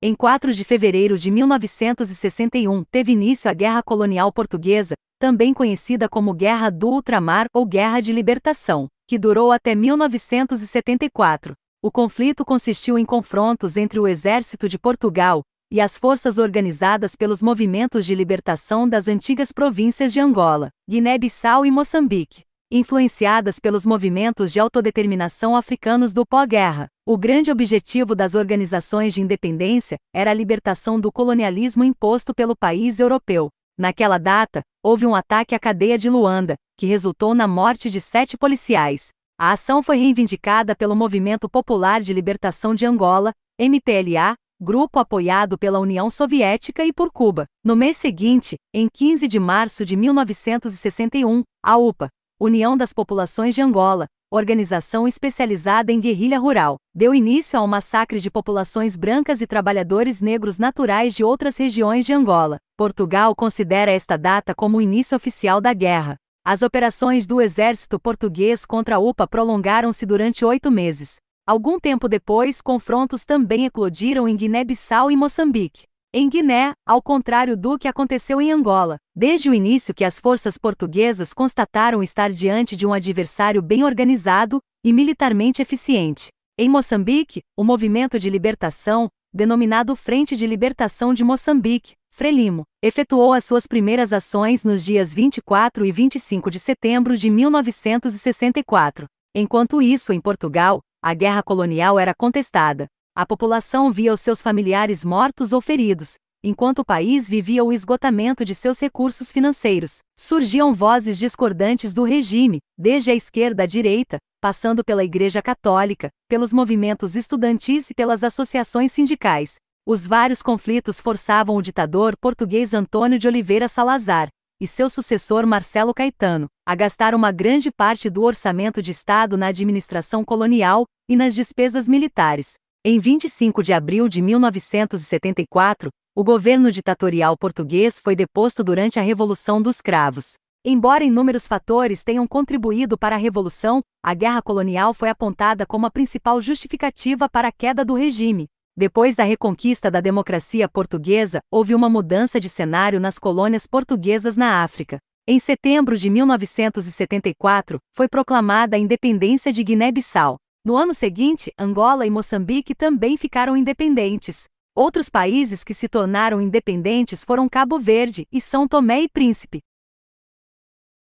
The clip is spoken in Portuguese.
Em 4 de fevereiro de 1961, teve início a Guerra Colonial Portuguesa, também conhecida como Guerra do Ultramar ou Guerra de Libertação, que durou até 1974. O conflito consistiu em confrontos entre o Exército de Portugal e as forças organizadas pelos movimentos de libertação das antigas províncias de Angola, Guiné-Bissau e Moçambique influenciadas pelos movimentos de autodeterminação africanos do pós-guerra. O grande objetivo das organizações de independência era a libertação do colonialismo imposto pelo país europeu. Naquela data, houve um ataque à cadeia de Luanda, que resultou na morte de sete policiais. A ação foi reivindicada pelo Movimento Popular de Libertação de Angola, MPLA, grupo apoiado pela União Soviética e por Cuba. No mês seguinte, em 15 de março de 1961, a UPA, União das Populações de Angola, organização especializada em guerrilha rural, deu início ao massacre de populações brancas e trabalhadores negros naturais de outras regiões de Angola. Portugal considera esta data como o início oficial da guerra. As operações do exército português contra a UPA prolongaram-se durante oito meses. Algum tempo depois, confrontos também eclodiram em Guiné-Bissau e Moçambique. Em Guiné, ao contrário do que aconteceu em Angola, desde o início que as forças portuguesas constataram estar diante de um adversário bem organizado e militarmente eficiente. Em Moçambique, o movimento de libertação, denominado Frente de Libertação de Moçambique, Frelimo, efetuou as suas primeiras ações nos dias 24 e 25 de setembro de 1964. Enquanto isso, em Portugal, a guerra colonial era contestada, a população via os seus familiares mortos ou feridos, enquanto o país vivia o esgotamento de seus recursos financeiros. Surgiam vozes discordantes do regime, desde a esquerda à direita, passando pela Igreja Católica, pelos movimentos estudantis e pelas associações sindicais. Os vários conflitos forçavam o ditador português Antônio de Oliveira Salazar e seu sucessor Marcelo Caetano a gastar uma grande parte do orçamento de Estado na administração colonial e nas despesas militares. Em 25 de abril de 1974, o governo ditatorial português foi deposto durante a Revolução dos Cravos. Embora inúmeros fatores tenham contribuído para a revolução, a guerra colonial foi apontada como a principal justificativa para a queda do regime. Depois da reconquista da democracia portuguesa, houve uma mudança de cenário nas colônias portuguesas na África. Em setembro de 1974, foi proclamada a independência de Guiné-Bissau. No ano seguinte, Angola e Moçambique também ficaram independentes. Outros países que se tornaram independentes foram Cabo Verde e São Tomé e Príncipe.